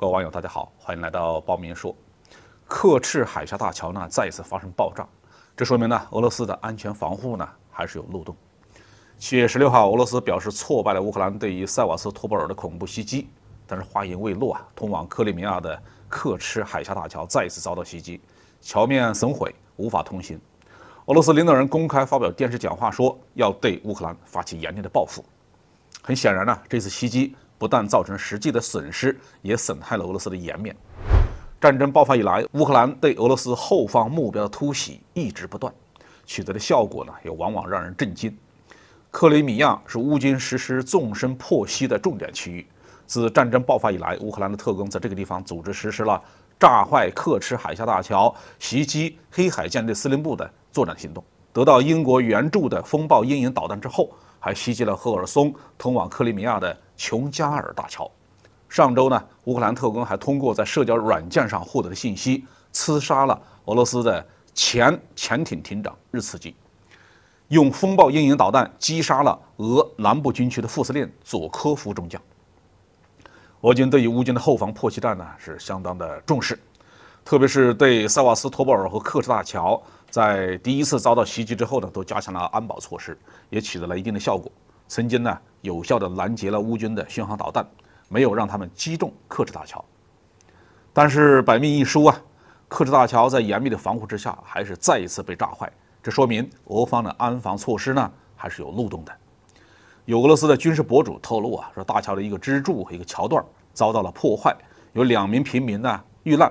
各位网友，大家好，欢迎来到包名说。克赤海峡大桥呢再一次发生爆炸，这说明呢俄罗斯的安全防护呢还是有漏洞。七月十六号，俄罗斯表示挫败了乌克兰对于塞瓦斯托波尔的恐怖袭击，但是话音未落啊，通往克里米亚的克赤海峡大桥再一次遭到袭击，桥面损毁，无法通行。俄罗斯领导人公开发表电视讲话说要对乌克兰发起严厉的报复。很显然呢，这次袭击。不但造成实际的损失，也损害了俄罗斯的颜面。战争爆发以来，乌克兰对俄罗斯后方目标的突袭一直不断，取得的效果呢，也往往让人震惊。克里米亚是乌军实施纵深破袭的重点区域。自战争爆发以来，乌克兰的特工在这个地方组织实施了炸坏克赤海峡大桥、袭击黑海舰队司令部的作战行动。得到英国援助的风暴阴影导弹之后，还袭击了赫尔松通往克里米亚的琼加尔大桥。上周呢，乌克兰特工还通过在社交软件上获得的信息，刺杀了俄罗斯的前潜艇艇长日茨基，用风暴阴影导弹击杀了俄南部军区的副司令佐科夫中将。俄军对于乌军的后方破袭战呢，是相当的重视。特别是对塞瓦斯托波尔和克什大桥，在第一次遭到袭击之后呢，都加强了安保措施，也取得了一定的效果。曾经呢，有效地拦截了乌军的巡航导弹，没有让他们击中克什大桥。但是百密一疏啊，克什大桥在严密的防护之下，还是再一次被炸坏。这说明俄方的安防措施呢，还是有漏洞的。有俄罗斯的军事博主透露啊，说大桥的一个支柱和一个桥段遭到了破坏，有两名平民呢遇难。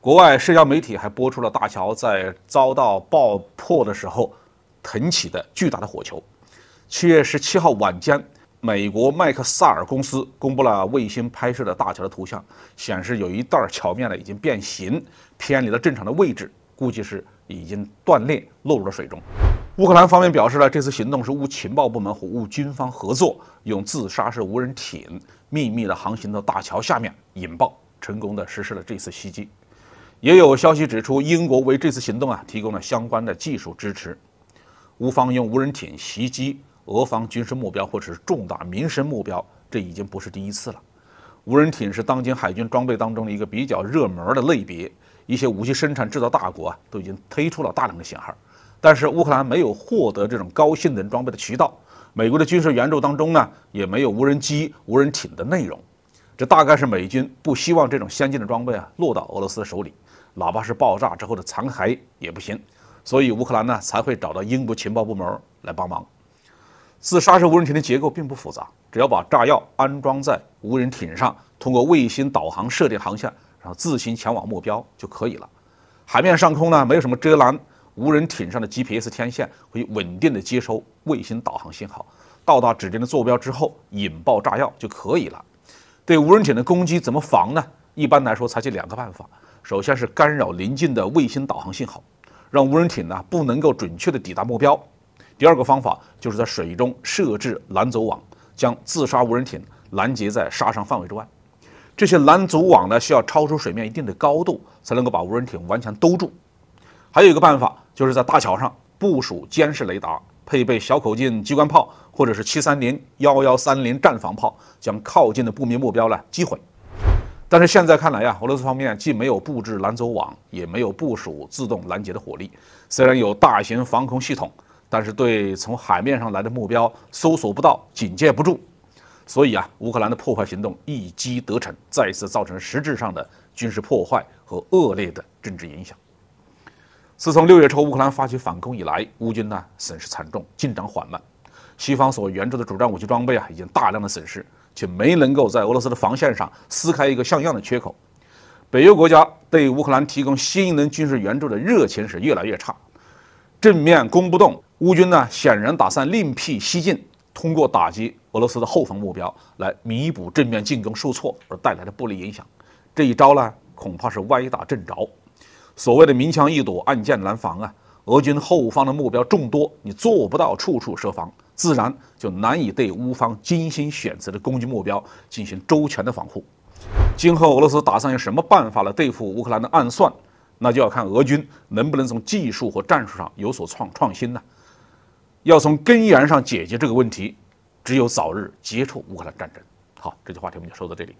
国外社交媒体还播出了大桥在遭到爆破的时候腾起的巨大的火球。七月十七号晚间，美国麦克萨尔公司公布了卫星拍摄的大桥的图像，显示有一段桥面呢已经变形，偏离了正常的位置，估计是已经断裂落入了水中。乌克兰方面表示呢，这次行动是乌情报部门和乌军方合作，用自杀式无人艇秘密的航行到大桥下面引爆，成功的实施了这次袭击。也有消息指出，英国为这次行动啊提供了相关的技术支持。乌方用无人艇袭击俄方军事目标或者是重大民生目标，这已经不是第一次了。无人艇是当今海军装备当中的一个比较热门的类别，一些武器生产制造大国啊都已经推出了大量的型号。但是乌克兰没有获得这种高性能装备的渠道，美国的军事援助当中呢也没有无人机、无人艇的内容，这大概是美军不希望这种先进的装备啊落到俄罗斯手里。哪怕是爆炸之后的残骸也不行，所以乌克兰呢才会找到英国情报部门来帮忙。自杀式无人艇的结构并不复杂，只要把炸药安装在无人艇上，通过卫星导航设定航线，然后自行前往目标就可以了。海面上空呢没有什么遮拦，无人艇上的 GPS 天线会稳定的接收卫星导航信号，到达指定的坐标之后引爆炸药就可以了。对无人艇的攻击怎么防呢？一般来说采取两个办法。首先是干扰临近的卫星导航信号，让无人艇呢不能够准确的抵达目标。第二个方法就是在水中设置拦阻网，将自杀无人艇拦截在杀伤范围之外。这些拦阻网呢需要超出水面一定的高度，才能够把无人艇完全兜住。还有一个办法就是在大桥上部署监视雷达，配备小口径机关炮或者是七三零幺幺三零战防炮，将靠近的不明目标呢击毁。但是现在看来呀，俄罗斯方面既没有布置拦阻网，也没有部署自动拦截的火力。虽然有大型防空系统，但是对从海面上来的目标搜索不到，警戒不住。所以啊，乌克兰的破坏行动一击得逞，再次造成实质上的军事破坏和恶劣的政治影响。自从六月初乌克兰发起反攻以来，乌军呢损失惨重，进展缓慢。西方所援助的主战武器装备啊，已经大量的损失。却没能够在俄罗斯的防线上撕开一个像样的缺口。北约国家对乌克兰提供新一轮军事援助的热情是越来越差。正面攻不动，乌军呢显然打算另辟蹊径，通过打击俄罗斯的后方目标来弥补正面进攻受挫而带来的不利影响。这一招呢恐怕是歪打正着。所谓的明枪易躲，暗箭难防啊！俄军后方的目标众多，你做不到处处设防。自然就难以对乌方精心选择的攻击目标进行周全的防护。今后俄罗斯打算用什么办法来对付乌克兰的暗算？那就要看俄军能不能从技术和战术上有所创创新呢？要从根源上解决这个问题，只有早日结束乌克兰战争。好，这句话题我们就说到这里。